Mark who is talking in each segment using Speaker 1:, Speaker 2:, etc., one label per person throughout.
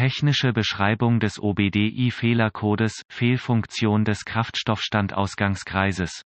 Speaker 1: Technische Beschreibung des OBDI-Fehlercodes Fehlfunktion des Kraftstoffstandausgangskreises.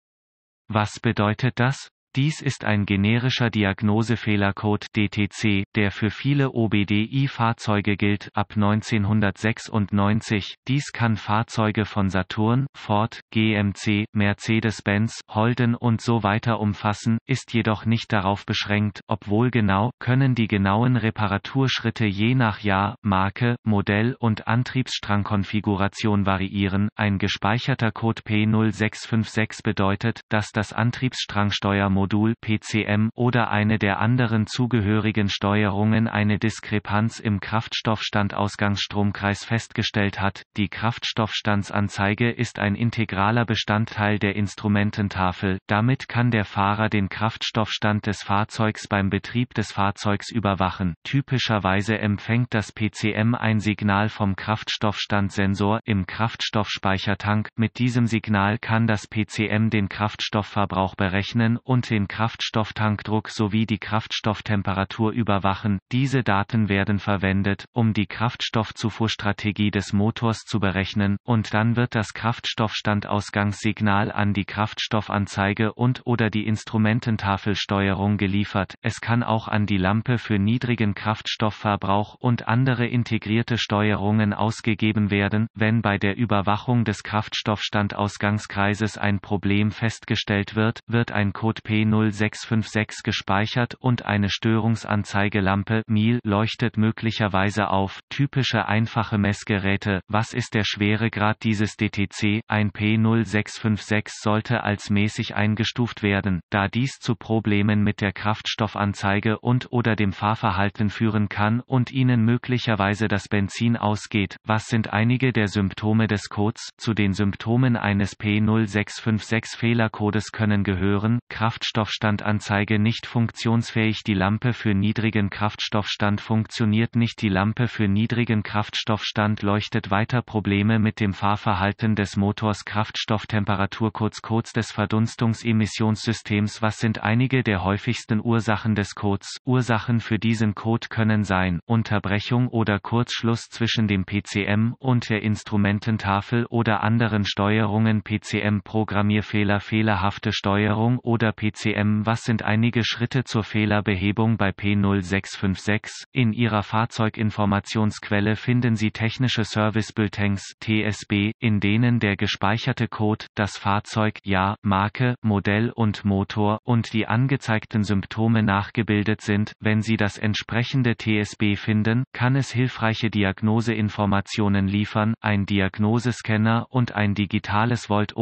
Speaker 1: Was bedeutet das? Dies ist ein generischer Diagnosefehlercode DTC, der für viele OBDI-Fahrzeuge gilt ab 1996. Dies kann Fahrzeuge von Saturn, Ford, GMC, Mercedes-Benz, Holden und so weiter umfassen, ist jedoch nicht darauf beschränkt, obwohl genau können die genauen Reparaturschritte je nach Jahr, Marke, Modell und Antriebsstrangkonfiguration variieren. Ein gespeicherter Code P0656 bedeutet, dass das Antriebsstrangsteuermodell Modul PCM oder eine der anderen zugehörigen Steuerungen eine Diskrepanz im Kraftstoffstandausgangsstromkreis festgestellt hat. Die Kraftstoffstandsanzeige ist ein integraler Bestandteil der Instrumententafel, damit kann der Fahrer den Kraftstoffstand des Fahrzeugs beim Betrieb des Fahrzeugs überwachen. Typischerweise empfängt das PCM ein Signal vom Kraftstoffstandsensor im Kraftstoffspeichertank. Mit diesem Signal kann das PCM den Kraftstoffverbrauch berechnen und den Kraftstofftankdruck sowie die Kraftstofftemperatur überwachen. Diese Daten werden verwendet, um die Kraftstoffzufuhrstrategie des Motors zu berechnen, und dann wird das Kraftstoffstandausgangssignal an die Kraftstoffanzeige und/oder die Instrumententafelsteuerung geliefert. Es kann auch an die Lampe für niedrigen Kraftstoffverbrauch und andere integrierte Steuerungen ausgegeben werden, wenn bei der Überwachung des Kraftstoffstandausgangskreises ein Problem festgestellt wird, wird ein Code P C0656 gespeichert und eine Störungsanzeigelampe MIL leuchtet möglicherweise auf. Typische einfache Messgeräte. Was ist der Schweregrad dieses DTC? Ein P0656 sollte als mäßig eingestuft werden, da dies zu Problemen mit der Kraftstoffanzeige und oder dem Fahrverhalten führen kann und ihnen möglicherweise das Benzin ausgeht. Was sind einige der Symptome des Codes? Zu den Symptomen eines P0656 Fehlercodes können gehören, Kraftstoff Kraftstoffstandanzeige nicht funktionsfähig Die Lampe für niedrigen Kraftstoffstand funktioniert nicht Die Lampe für niedrigen Kraftstoffstand leuchtet weiter Probleme mit dem Fahrverhalten des Motors Kraftstofftemperatur kurz kurz des Verdunstungsemissionssystems Was sind einige der häufigsten Ursachen des Codes? Ursachen für diesen Code können sein, Unterbrechung oder Kurzschluss zwischen dem PCM und der Instrumententafel oder anderen Steuerungen PCM-Programmierfehler fehlerhafte Steuerung oder PCM SCM Was sind einige Schritte zur Fehlerbehebung bei P0656? In Ihrer Fahrzeuginformationsquelle finden Sie technische Service Bulletins TSB, in denen der gespeicherte Code, das Fahrzeug, Jahr, Marke, Modell und Motor und die angezeigten Symptome nachgebildet sind. Wenn Sie das entsprechende TSB finden, kann es hilfreiche Diagnoseinformationen liefern. Ein Diagnosescanner und ein digitales volt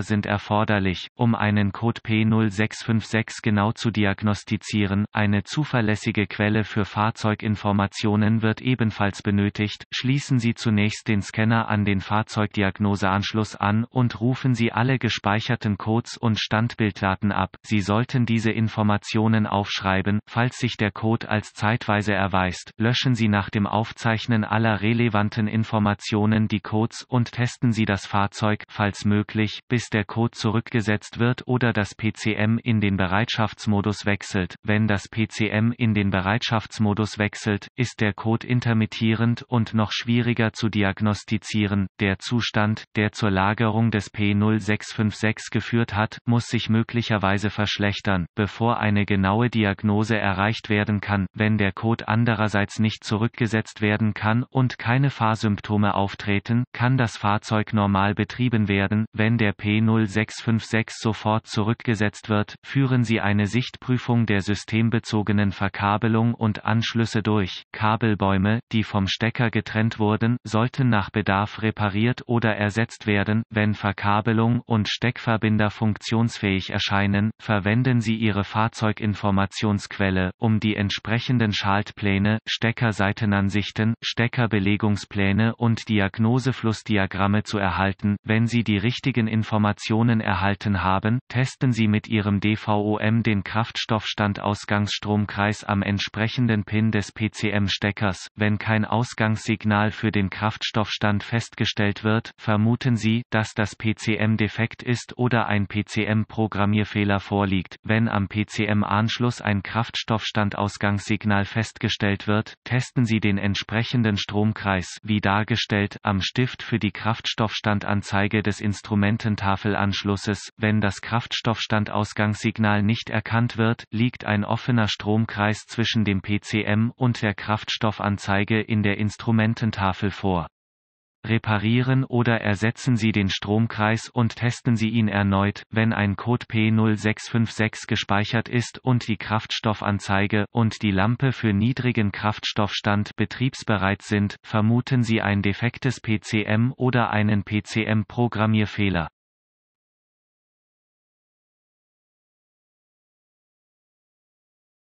Speaker 1: sind erforderlich, um einen Code P06 656 genau zu diagnostizieren. Eine zuverlässige Quelle für Fahrzeuginformationen wird ebenfalls benötigt. Schließen Sie zunächst den Scanner an den Fahrzeugdiagnoseanschluss an und rufen Sie alle gespeicherten Codes und Standbilddaten ab. Sie sollten diese Informationen aufschreiben. Falls sich der Code als zeitweise erweist, löschen Sie nach dem Aufzeichnen aller relevanten Informationen die Codes und testen Sie das Fahrzeug, falls möglich, bis der Code zurückgesetzt wird oder das PCM in den Bereitschaftsmodus wechselt. Wenn das PCM in den Bereitschaftsmodus wechselt, ist der Code intermittierend und noch schwieriger zu diagnostizieren. Der Zustand, der zur Lagerung des P0656 geführt hat, muss sich möglicherweise verschlechtern, bevor eine genaue Diagnose erreicht werden kann. Wenn der Code andererseits nicht zurückgesetzt werden kann und keine Fahrsymptome auftreten, kann das Fahrzeug normal betrieben werden. Wenn der P0656 sofort zurückgesetzt wird, sind, führen Sie eine Sichtprüfung der systembezogenen Verkabelung und Anschlüsse durch. Kabelbäume, die vom Stecker getrennt wurden, sollten nach Bedarf repariert oder ersetzt werden. Wenn Verkabelung und Steckverbinder funktionsfähig erscheinen, verwenden Sie Ihre Fahrzeuginformationsquelle, um die entsprechenden Schaltpläne, Steckerseitenansichten, Steckerbelegungspläne und Diagnoseflussdiagramme zu erhalten. Wenn Sie die richtigen Informationen erhalten haben, testen Sie mit Ihrem DVOM den Kraftstoffstandausgangsstromkreis am entsprechenden Pin des PCM-Steckers. Wenn kein Ausgangssignal für den Kraftstoffstand festgestellt wird, vermuten Sie, dass das PCM defekt ist oder ein PCM-Programmierfehler vorliegt. Wenn am PCM-Anschluss ein Kraftstoffstandausgangssignal festgestellt wird, testen Sie den entsprechenden Stromkreis wie dargestellt am Stift für die Kraftstoffstandanzeige des Instrumententafelanschlusses. Wenn das Kraftstoffstandausgang Durchgangssignal nicht erkannt wird, liegt ein offener Stromkreis zwischen dem PCM und der Kraftstoffanzeige in der Instrumententafel vor. Reparieren oder ersetzen Sie den Stromkreis und testen Sie ihn erneut, wenn ein Code P0656 gespeichert ist und die Kraftstoffanzeige und die Lampe für niedrigen Kraftstoffstand betriebsbereit sind, vermuten Sie ein defektes PCM oder einen PCM-Programmierfehler.